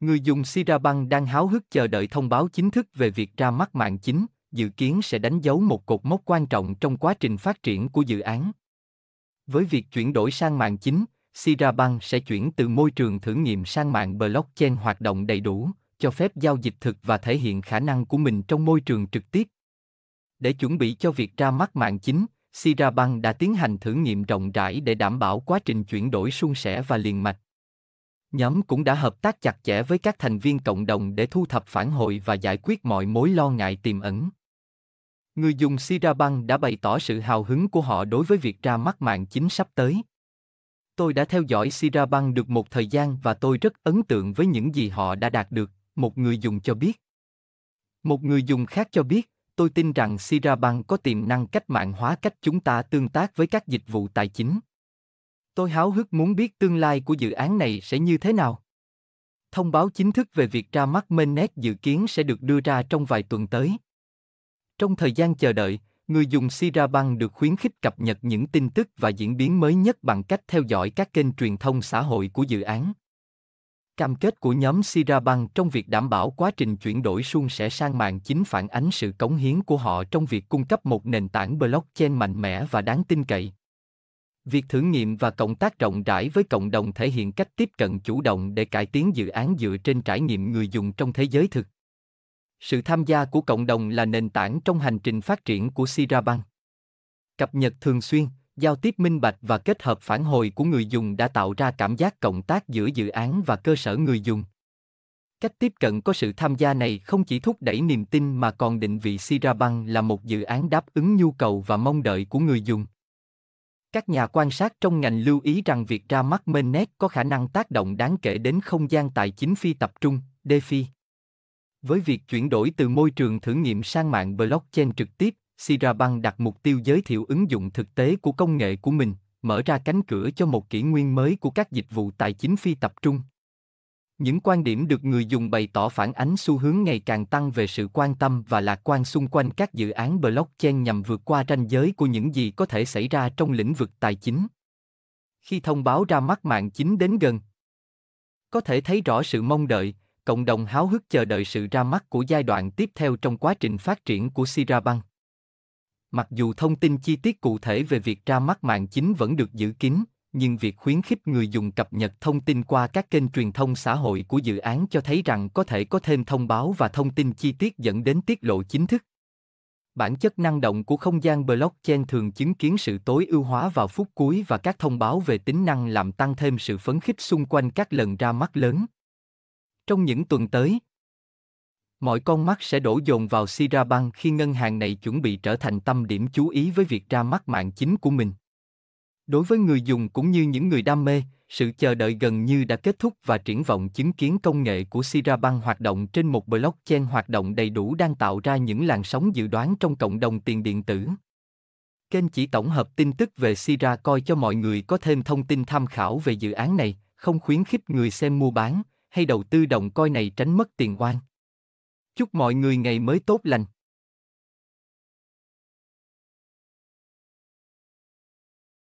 Người dùng Sirabang đang háo hức chờ đợi thông báo chính thức về việc ra mắt mạng chính, dự kiến sẽ đánh dấu một cột mốc quan trọng trong quá trình phát triển của dự án. Với việc chuyển đổi sang mạng chính, Sirabang sẽ chuyển từ môi trường thử nghiệm sang mạng blockchain hoạt động đầy đủ, cho phép giao dịch thực và thể hiện khả năng của mình trong môi trường trực tiếp. Để chuẩn bị cho việc ra mắt mạng chính, Sirabang đã tiến hành thử nghiệm rộng rãi để đảm bảo quá trình chuyển đổi suôn sẻ và liền mạch. Nhóm cũng đã hợp tác chặt chẽ với các thành viên cộng đồng để thu thập phản hồi và giải quyết mọi mối lo ngại tiềm ẩn. Người dùng SiRabang đã bày tỏ sự hào hứng của họ đối với việc ra mắt mạng chính sắp tới. Tôi đã theo dõi SiRabang được một thời gian và tôi rất ấn tượng với những gì họ đã đạt được, một người dùng cho biết. Một người dùng khác cho biết, tôi tin rằng SiRabang có tiềm năng cách mạng hóa cách chúng ta tương tác với các dịch vụ tài chính. Tôi háo hức muốn biết tương lai của dự án này sẽ như thế nào. Thông báo chính thức về việc ra mắt Mainnet dự kiến sẽ được đưa ra trong vài tuần tới. Trong thời gian chờ đợi, người dùng Sira băng được khuyến khích cập nhật những tin tức và diễn biến mới nhất bằng cách theo dõi các kênh truyền thông xã hội của dự án. Cam kết của nhóm Sira băng trong việc đảm bảo quá trình chuyển đổi suôn sẽ sang mạng chính phản ánh sự cống hiến của họ trong việc cung cấp một nền tảng blockchain mạnh mẽ và đáng tin cậy việc thử nghiệm và cộng tác rộng rãi với cộng đồng thể hiện cách tiếp cận chủ động để cải tiến dự án dựa trên trải nghiệm người dùng trong thế giới thực sự tham gia của cộng đồng là nền tảng trong hành trình phát triển của sirabank cập nhật thường xuyên giao tiếp minh bạch và kết hợp phản hồi của người dùng đã tạo ra cảm giác cộng tác giữa dự án và cơ sở người dùng cách tiếp cận có sự tham gia này không chỉ thúc đẩy niềm tin mà còn định vị sirabank là một dự án đáp ứng nhu cầu và mong đợi của người dùng các nhà quan sát trong ngành lưu ý rằng việc ra mắt Mainnet có khả năng tác động đáng kể đến không gian tài chính phi tập trung, DeFi. Với việc chuyển đổi từ môi trường thử nghiệm sang mạng blockchain trực tiếp, Sirabang đặt mục tiêu giới thiệu ứng dụng thực tế của công nghệ của mình, mở ra cánh cửa cho một kỷ nguyên mới của các dịch vụ tài chính phi tập trung những quan điểm được người dùng bày tỏ phản ánh xu hướng ngày càng tăng về sự quan tâm và lạc quan xung quanh các dự án blockchain nhằm vượt qua ranh giới của những gì có thể xảy ra trong lĩnh vực tài chính. Khi thông báo ra mắt mạng chính đến gần, có thể thấy rõ sự mong đợi, cộng đồng háo hức chờ đợi sự ra mắt của giai đoạn tiếp theo trong quá trình phát triển của Sirabank. Mặc dù thông tin chi tiết cụ thể về việc ra mắt mạng chính vẫn được giữ kín, nhưng việc khuyến khích người dùng cập nhật thông tin qua các kênh truyền thông xã hội của dự án cho thấy rằng có thể có thêm thông báo và thông tin chi tiết dẫn đến tiết lộ chính thức. Bản chất năng động của không gian blockchain thường chứng kiến sự tối ưu hóa vào phút cuối và các thông báo về tính năng làm tăng thêm sự phấn khích xung quanh các lần ra mắt lớn. Trong những tuần tới, mọi con mắt sẽ đổ dồn vào Sirabank khi ngân hàng này chuẩn bị trở thành tâm điểm chú ý với việc ra mắt mạng chính của mình. Đối với người dùng cũng như những người đam mê, sự chờ đợi gần như đã kết thúc và triển vọng chứng kiến công nghệ của Sierra Bang hoạt động trên một blockchain hoạt động đầy đủ đang tạo ra những làn sóng dự đoán trong cộng đồng tiền điện tử. Kênh chỉ tổng hợp tin tức về Sierra coi cho mọi người có thêm thông tin tham khảo về dự án này, không khuyến khích người xem mua bán hay đầu tư đồng coi này tránh mất tiền oan. Chúc mọi người ngày mới tốt lành.